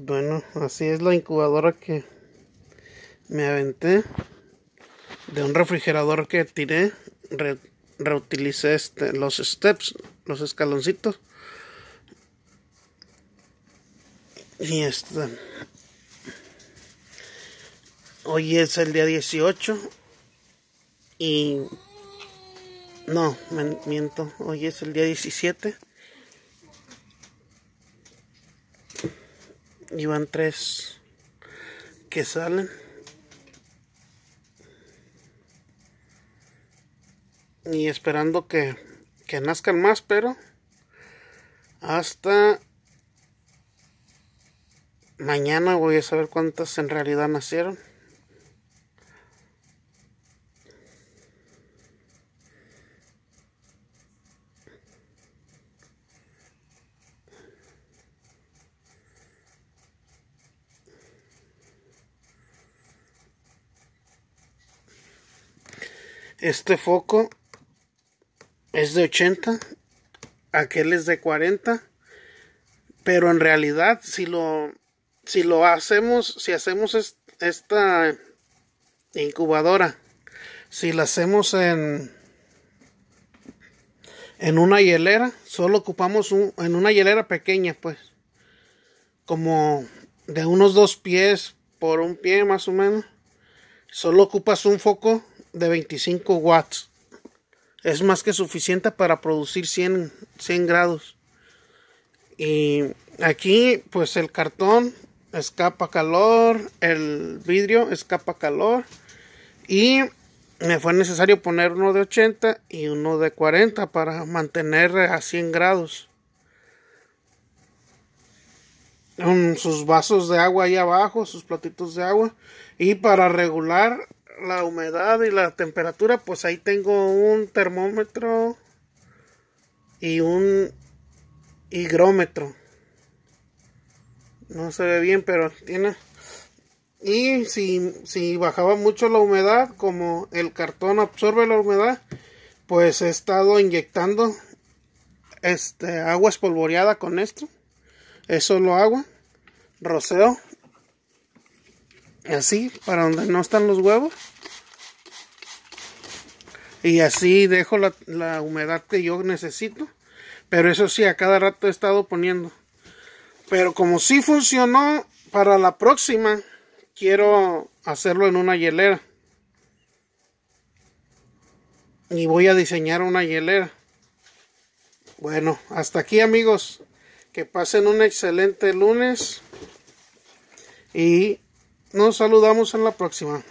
Bueno, así es la incubadora que me aventé de un refrigerador que tiré. reutilicé este, los steps, los escaloncitos. Y este. Hoy es el día 18. Y. No, me miento. Hoy es el día 17. y van tres que salen y esperando que, que nazcan más pero hasta mañana voy a saber cuántas en realidad nacieron Este foco es de 80, aquel es de 40, pero en realidad si lo, si lo hacemos, si hacemos esta incubadora, si la hacemos en en una hielera, solo ocupamos un, en una hielera pequeña, pues, como de unos dos pies por un pie más o menos, solo ocupas un foco de 25 watts. Es más que suficiente para producir 100, 100 grados. Y aquí pues el cartón escapa calor, el vidrio escapa calor y me fue necesario poner uno de 80 y uno de 40 para mantener a 100 grados. sus vasos de agua ahí abajo, sus platitos de agua y para regular la humedad y la temperatura, pues ahí tengo un termómetro y un higrómetro. No se ve bien, pero tiene. Y si, si bajaba mucho la humedad, como el cartón absorbe la humedad, pues he estado inyectando este agua espolvoreada con esto. Eso lo agua Roceo así para donde no están los huevos y así dejo la, humedad que yo necesito pero eso sí a cada rato he estado poniendo pero como sí funcionó para la próxima quiero hacerlo en una hielera y voy a diseñar una hielera bueno hasta aquí amigos que pasen un excelente lunes y nos saludamos en la próxima.